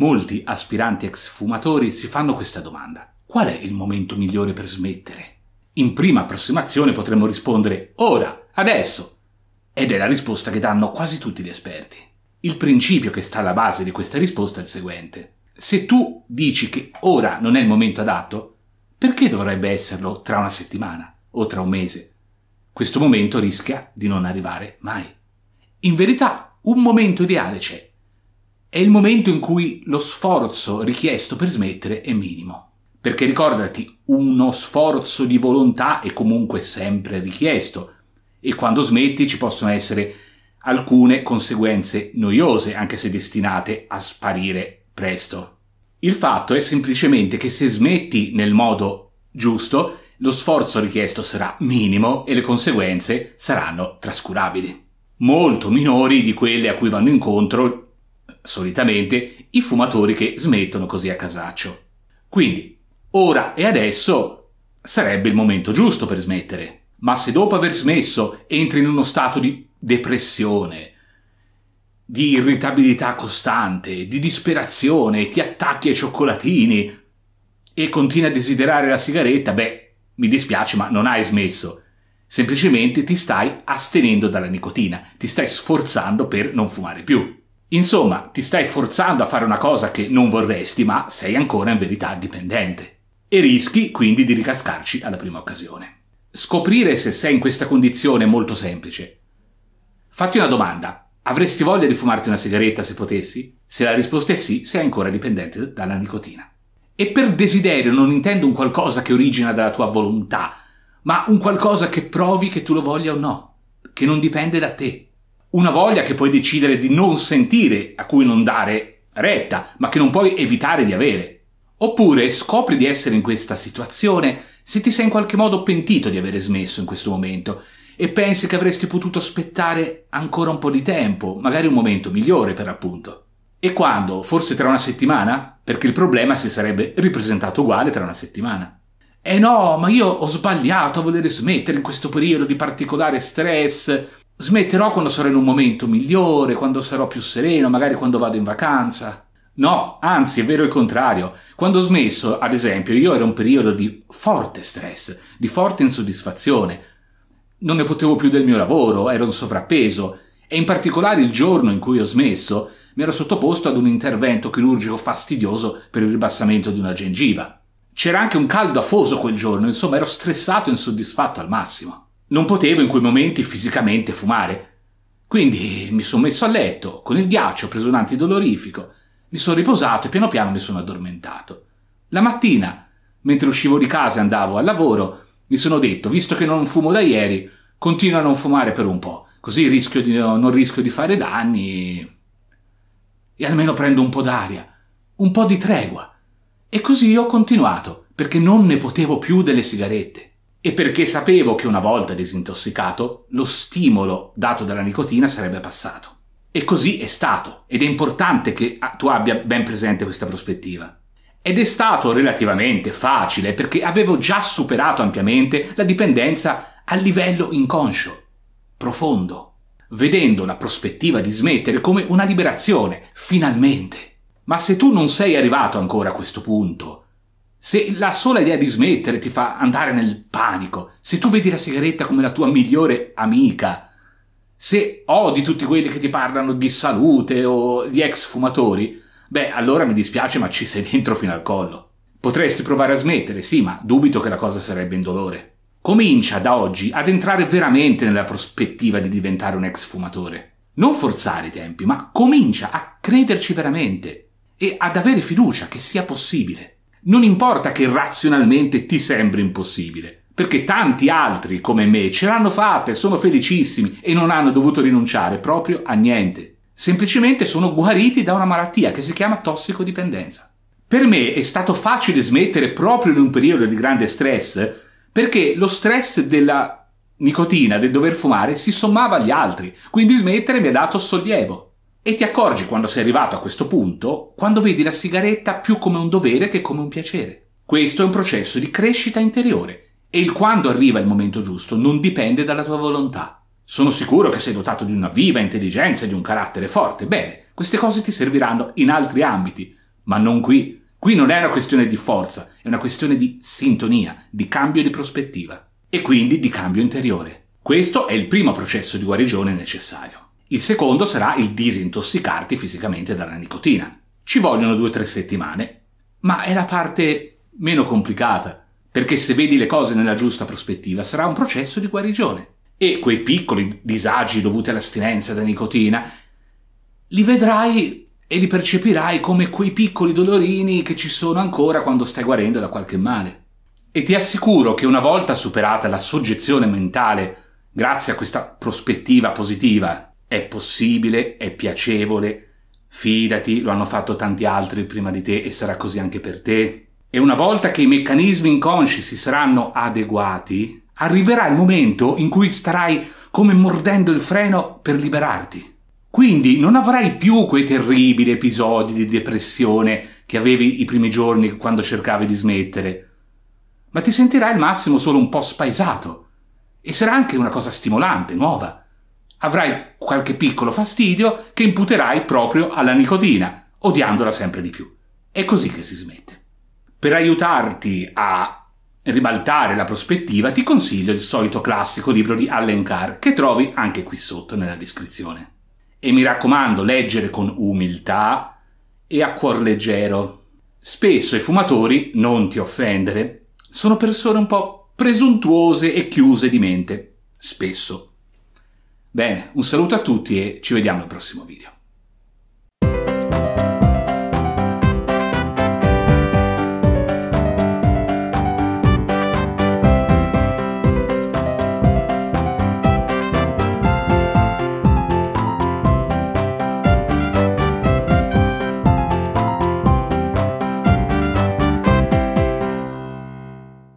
Molti aspiranti ex fumatori si fanno questa domanda. Qual è il momento migliore per smettere? In prima approssimazione potremmo rispondere ora, adesso. Ed è la risposta che danno quasi tutti gli esperti. Il principio che sta alla base di questa risposta è il seguente. Se tu dici che ora non è il momento adatto, perché dovrebbe esserlo tra una settimana o tra un mese? Questo momento rischia di non arrivare mai. In verità, un momento ideale c'è è il momento in cui lo sforzo richiesto per smettere è minimo. Perché ricordati, uno sforzo di volontà è comunque sempre richiesto e quando smetti ci possono essere alcune conseguenze noiose, anche se destinate a sparire presto. Il fatto è semplicemente che se smetti nel modo giusto, lo sforzo richiesto sarà minimo e le conseguenze saranno trascurabili, molto minori di quelle a cui vanno incontro solitamente, i fumatori che smettono così a casaccio. Quindi, ora e adesso sarebbe il momento giusto per smettere, ma se dopo aver smesso entri in uno stato di depressione, di irritabilità costante, di disperazione, ti attacchi ai cioccolatini e continui a desiderare la sigaretta, beh, mi dispiace, ma non hai smesso. Semplicemente ti stai astenendo dalla nicotina, ti stai sforzando per non fumare più. Insomma, ti stai forzando a fare una cosa che non vorresti, ma sei ancora in verità dipendente. E rischi quindi di ricascarci alla prima occasione. Scoprire se sei in questa condizione è molto semplice. Fatti una domanda. Avresti voglia di fumarti una sigaretta se potessi? Se la risposta è sì, sei ancora dipendente dalla nicotina. E per desiderio non intendo un qualcosa che origina dalla tua volontà, ma un qualcosa che provi che tu lo voglia o no, che non dipende da te una voglia che puoi decidere di non sentire, a cui non dare retta, ma che non puoi evitare di avere. Oppure scopri di essere in questa situazione se ti sei in qualche modo pentito di avere smesso in questo momento e pensi che avresti potuto aspettare ancora un po' di tempo, magari un momento migliore per appunto. E quando? Forse tra una settimana? Perché il problema si sarebbe ripresentato uguale tra una settimana. Eh no, ma io ho sbagliato a voler smettere in questo periodo di particolare stress, Smetterò quando sarò in un momento migliore, quando sarò più sereno, magari quando vado in vacanza. No, anzi, è vero il contrario. Quando ho smesso, ad esempio, io ero in un periodo di forte stress, di forte insoddisfazione. Non ne potevo più del mio lavoro, ero in sovrappeso e in particolare il giorno in cui ho smesso mi ero sottoposto ad un intervento chirurgico fastidioso per il ribassamento di una gengiva. C'era anche un caldo afoso quel giorno, insomma ero stressato e insoddisfatto al massimo. Non potevo in quei momenti fisicamente fumare. Quindi mi sono messo a letto, con il ghiaccio ho preso un antidolorifico, mi sono riposato e piano piano mi sono addormentato. La mattina, mentre uscivo di casa e andavo al lavoro, mi sono detto, visto che non fumo da ieri, continuo a non fumare per un po', così rischio di, non rischio di fare danni e almeno prendo un po' d'aria, un po' di tregua. E così ho continuato, perché non ne potevo più delle sigarette e perché sapevo che una volta disintossicato lo stimolo dato dalla nicotina sarebbe passato. E così è stato, ed è importante che ah, tu abbia ben presente questa prospettiva. Ed è stato relativamente facile perché avevo già superato ampiamente la dipendenza a livello inconscio, profondo, vedendo la prospettiva di smettere come una liberazione, finalmente. Ma se tu non sei arrivato ancora a questo punto se la sola idea di smettere ti fa andare nel panico, se tu vedi la sigaretta come la tua migliore amica, se odi tutti quelli che ti parlano di salute o di ex fumatori, beh, allora mi dispiace, ma ci sei dentro fino al collo. Potresti provare a smettere, sì, ma dubito che la cosa sarebbe indolore. Comincia da oggi ad entrare veramente nella prospettiva di diventare un ex fumatore. Non forzare i tempi, ma comincia a crederci veramente e ad avere fiducia che sia possibile. Non importa che razionalmente ti sembri impossibile, perché tanti altri come me ce l'hanno fatta e sono felicissimi e non hanno dovuto rinunciare proprio a niente. Semplicemente sono guariti da una malattia che si chiama tossicodipendenza. Per me è stato facile smettere proprio in un periodo di grande stress perché lo stress della nicotina, del dover fumare, si sommava agli altri, quindi smettere mi ha dato sollievo. E ti accorgi quando sei arrivato a questo punto, quando vedi la sigaretta più come un dovere che come un piacere. Questo è un processo di crescita interiore e il quando arriva il momento giusto non dipende dalla tua volontà. Sono sicuro che sei dotato di una viva intelligenza e di un carattere forte. Bene, queste cose ti serviranno in altri ambiti, ma non qui. Qui non è una questione di forza, è una questione di sintonia, di cambio di prospettiva e quindi di cambio interiore. Questo è il primo processo di guarigione necessario. Il secondo sarà il disintossicarti fisicamente dalla nicotina. Ci vogliono due o tre settimane, ma è la parte meno complicata, perché se vedi le cose nella giusta prospettiva sarà un processo di guarigione. E quei piccoli disagi dovuti all'astinenza da nicotina li vedrai e li percepirai come quei piccoli dolorini che ci sono ancora quando stai guarendo da qualche male. E ti assicuro che una volta superata la soggezione mentale, grazie a questa prospettiva positiva è possibile, è piacevole, fidati, lo hanno fatto tanti altri prima di te e sarà così anche per te. E una volta che i meccanismi inconsci si saranno adeguati, arriverà il momento in cui starai come mordendo il freno per liberarti. Quindi non avrai più quei terribili episodi di depressione che avevi i primi giorni quando cercavi di smettere, ma ti sentirai al massimo solo un po' spaesato. E sarà anche una cosa stimolante, nuova avrai qualche piccolo fastidio che imputerai proprio alla nicotina, odiandola sempre di più. È così che si smette. Per aiutarti a ribaltare la prospettiva ti consiglio il solito classico libro di Allen Carr che trovi anche qui sotto nella descrizione. E mi raccomando, leggere con umiltà e a cuor leggero. Spesso i fumatori, non ti offendere, sono persone un po' presuntuose e chiuse di mente. Spesso Bene, un saluto a tutti e ci vediamo al prossimo video.